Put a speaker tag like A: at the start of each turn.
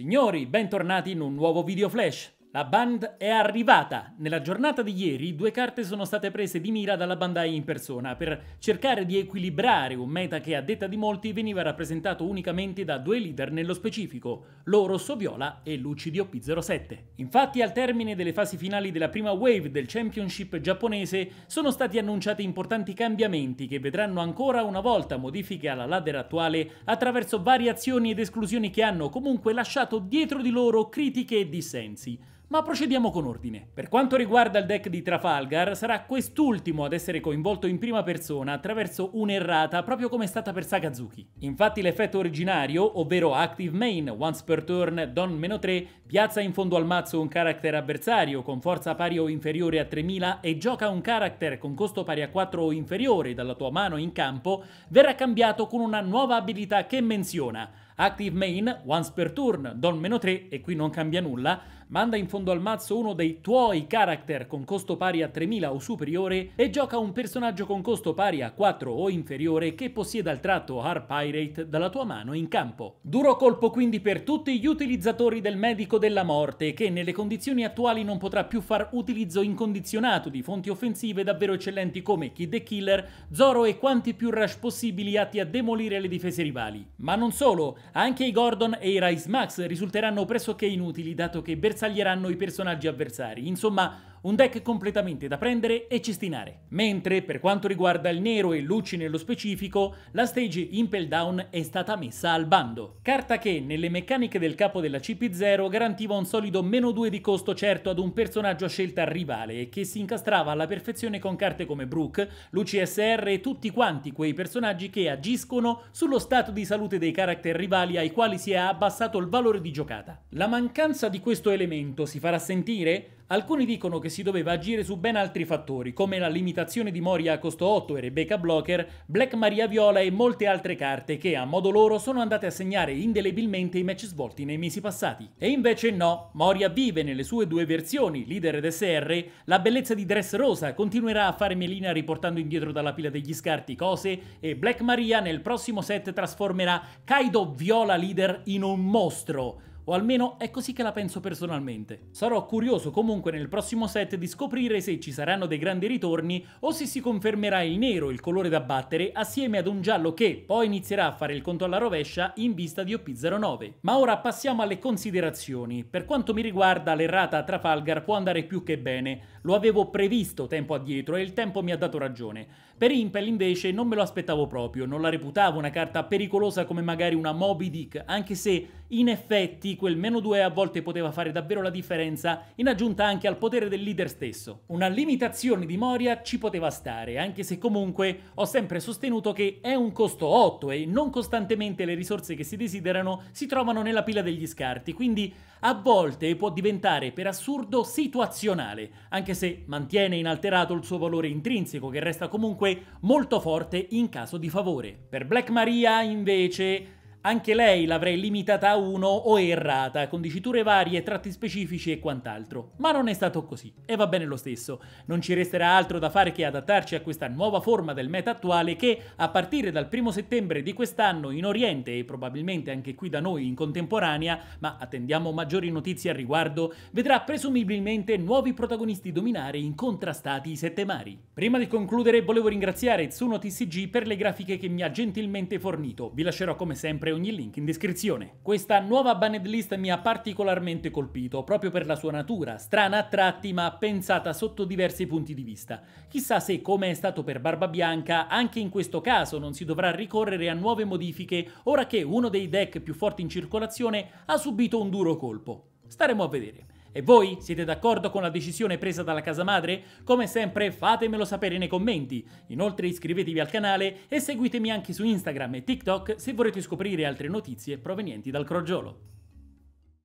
A: Signori, bentornati in un nuovo video flash. La band è arrivata! Nella giornata di ieri due carte sono state prese di mira dalla Bandai in persona per cercare di equilibrare un meta che a detta di molti veniva rappresentato unicamente da due leader nello specifico, loro Viola e Lucidio P07. Infatti al termine delle fasi finali della prima wave del Championship giapponese sono stati annunciati importanti cambiamenti che vedranno ancora una volta modifiche alla ladder attuale attraverso variazioni ed esclusioni che hanno comunque lasciato dietro di loro critiche e dissensi. Ma procediamo con ordine. Per quanto riguarda il deck di Trafalgar, sarà quest'ultimo ad essere coinvolto in prima persona attraverso un'errata proprio come è stata per Sakazuki. Infatti l'effetto originario, ovvero Active Main, Once per Turn, Don meno 3, piazza in fondo al mazzo un character avversario con forza pari o inferiore a 3000 e gioca un character con costo pari a 4 o inferiore dalla tua mano in campo, verrà cambiato con una nuova abilità che menziona Active Main, once per turn, Don meno 3 e qui non cambia nulla, manda in fondo al mazzo uno dei tuoi character con costo pari a 3000 o superiore e gioca un personaggio con costo pari a 4 o inferiore che possieda il tratto Hard Pirate dalla tua mano in campo. Duro colpo quindi per tutti gli utilizzatori del Medico della Morte che nelle condizioni attuali non potrà più far utilizzo incondizionato di fonti offensive davvero eccellenti come Kid the Killer, Zoro e quanti più rush possibili atti a demolire le difese rivali. Ma non solo, anche i Gordon e i Rice Max risulteranno pressoché inutili dato che bersaglieranno i personaggi avversari. Insomma, un deck completamente da prendere e cestinare. Mentre per quanto riguarda il nero e Luci nello specifico, la stage Impel Down è stata messa al bando. Carta che nelle meccaniche del capo della CP0 garantiva un solido meno 2 di costo certo ad un personaggio a scelta rivale e che si incastrava alla perfezione con carte come Brook, Luci SR e tutti quanti quei personaggi che agiscono sullo stato di salute dei character rivali ai quali si è abbassato il valore di giocata. La mancanza di questo elemento si farà sentire? Alcuni dicono che si doveva agire su ben altri fattori, come la limitazione di Moria a costo 8 e Rebecca Blocker, Black Maria Viola e molte altre carte che, a modo loro, sono andate a segnare indelebilmente i match svolti nei mesi passati. E invece no, Moria vive nelle sue due versioni, leader ed SR, la bellezza di Dress Rosa continuerà a fare melina riportando indietro dalla pila degli scarti cose e Black Maria nel prossimo set trasformerà Kaido Viola leader in un mostro o almeno è così che la penso personalmente. Sarò curioso comunque nel prossimo set di scoprire se ci saranno dei grandi ritorni o se si confermerà il nero, il colore da battere, assieme ad un giallo che poi inizierà a fare il conto alla rovescia in vista di OP09. Ma ora passiamo alle considerazioni. Per quanto mi riguarda l'errata a Trafalgar può andare più che bene, lo avevo previsto tempo addietro e il tempo mi ha dato ragione. Per Impel invece non me lo aspettavo proprio, non la reputavo una carta pericolosa come magari una Moby Dick, anche se in effetti quel meno 2 a volte poteva fare davvero la differenza, in aggiunta anche al potere del leader stesso. Una limitazione di Moria ci poteva stare, anche se comunque ho sempre sostenuto che è un costo 8 e non costantemente le risorse che si desiderano si trovano nella pila degli scarti, quindi a volte può diventare per assurdo situazionale, anche se mantiene inalterato il suo valore intrinseco che resta comunque molto forte in caso di favore. Per Black Maria invece anche lei l'avrei limitata a uno o errata, con diciture varie, tratti specifici e quant'altro. Ma non è stato così, e va bene lo stesso. Non ci resterà altro da fare che adattarci a questa nuova forma del meta attuale che, a partire dal primo settembre di quest'anno in Oriente e probabilmente anche qui da noi in contemporanea, ma attendiamo maggiori notizie al riguardo, vedrà presumibilmente nuovi protagonisti dominare incontrastati i sette mari. Prima di concludere volevo ringraziare Tsuno TCG per le grafiche che mi ha gentilmente fornito. Vi lascerò come sempre trovare ogni link in descrizione. Questa nuova banned list mi ha particolarmente colpito, proprio per la sua natura, strana a tratti ma pensata sotto diversi punti di vista. Chissà se, come è stato per Barbabianca, anche in questo caso non si dovrà ricorrere a nuove modifiche ora che uno dei deck più forti in circolazione ha subito un duro colpo. Staremo a vedere. E voi siete d'accordo con la decisione presa dalla casa madre? Come sempre fatemelo sapere nei commenti. Inoltre iscrivetevi al canale e seguitemi anche su Instagram e TikTok se volete scoprire altre notizie provenienti dal crogiolo.